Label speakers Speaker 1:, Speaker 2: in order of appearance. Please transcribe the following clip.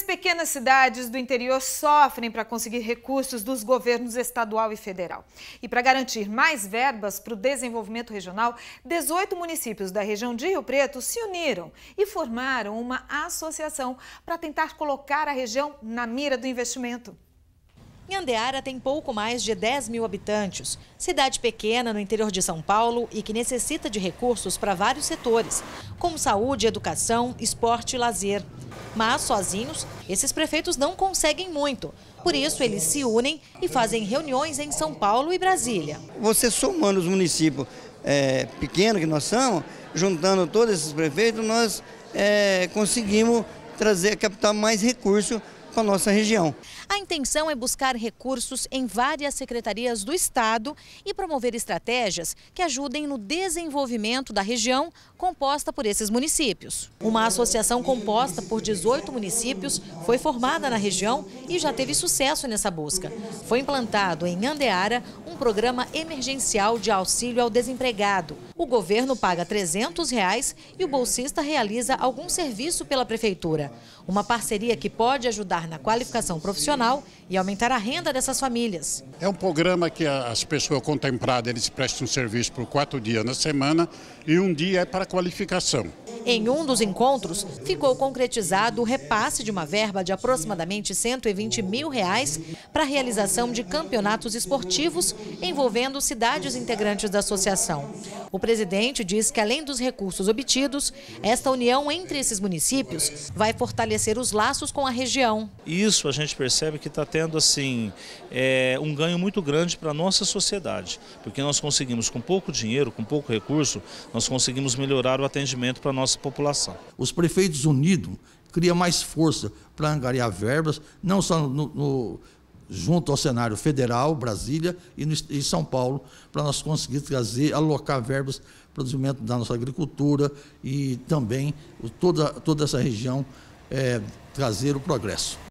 Speaker 1: as pequenas cidades do interior sofrem para conseguir recursos dos governos estadual e federal. E para garantir mais verbas para o desenvolvimento regional, 18 municípios da região de Rio Preto se uniram e formaram uma associação para tentar colocar a região na mira do investimento. Nhandeara tem pouco mais de
Speaker 2: 10 mil habitantes, cidade pequena no interior de São Paulo e que necessita de recursos para vários setores, como saúde, educação, esporte e lazer. Mas, sozinhos, esses prefeitos não conseguem muito. Por isso, eles se unem e fazem reuniões em São Paulo e Brasília.
Speaker 3: Você somando os municípios é, pequenos que nós somos, juntando todos esses prefeitos, nós é, conseguimos trazer, captar mais recursos para a nossa região
Speaker 2: intenção é buscar recursos em várias secretarias do Estado e promover estratégias que ajudem no desenvolvimento da região composta por esses municípios. Uma associação composta por 18 municípios foi formada na região e já teve sucesso nessa busca. Foi implantado em Andeara um programa emergencial de auxílio ao desempregado. O governo paga R$ 300 reais e o bolsista realiza algum serviço pela prefeitura. Uma parceria que pode ajudar na qualificação profissional e aumentar a renda dessas famílias.
Speaker 3: É um programa que as pessoas contempladas eles prestam serviço por quatro dias na semana e um dia é para qualificação.
Speaker 2: Em um dos encontros, ficou concretizado o repasse de uma verba de aproximadamente 120 mil reais para a realização de campeonatos esportivos envolvendo cidades integrantes da associação. O presidente diz que, além dos recursos obtidos, esta união entre esses municípios vai fortalecer os laços com a região. Isso a gente percebe que está tendo assim é, um ganho muito grande
Speaker 1: para a nossa sociedade, porque nós conseguimos, com pouco dinheiro, com pouco recurso, nós conseguimos melhorar o atendimento para a nossa nossa população. Os prefeitos unidos criam mais força para angariar verbas, não só no, no, junto ao cenário federal, Brasília e, no, São Paulo, para nós conseguir trazer, alocar verbas para o desenvolvimento da nossa agricultura e também toda, toda essa região é, trazer o progresso.